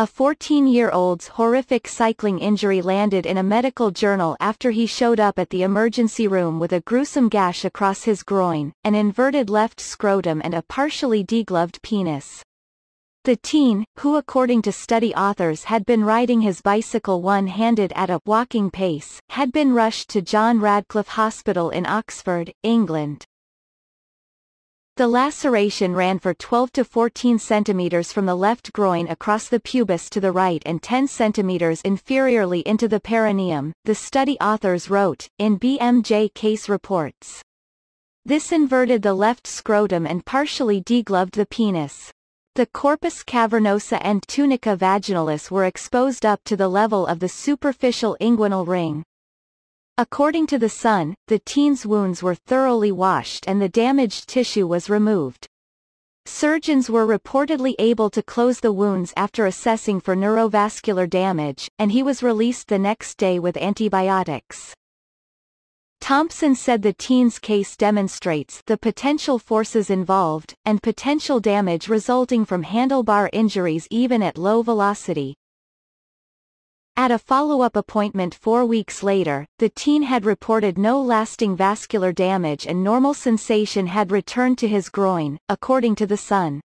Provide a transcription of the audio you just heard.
A 14-year-old's horrific cycling injury landed in a medical journal after he showed up at the emergency room with a gruesome gash across his groin, an inverted left scrotum and a partially degloved penis. The teen, who according to study authors had been riding his bicycle one-handed at a walking pace, had been rushed to John Radcliffe Hospital in Oxford, England. The laceration ran for 12 to 14 centimeters from the left groin across the pubis to the right and 10 centimeters inferiorly into the perineum, the study authors wrote, in BMJ case reports. This inverted the left scrotum and partially degloved the penis. The corpus cavernosa and tunica vaginalis were exposed up to the level of the superficial inguinal ring. According to the Sun, the teen's wounds were thoroughly washed and the damaged tissue was removed. Surgeons were reportedly able to close the wounds after assessing for neurovascular damage, and he was released the next day with antibiotics. Thompson said the teen's case demonstrates the potential forces involved, and potential damage resulting from handlebar injuries even at low velocity. At a follow-up appointment four weeks later, the teen had reported no lasting vascular damage and normal sensation had returned to his groin, according to The Sun.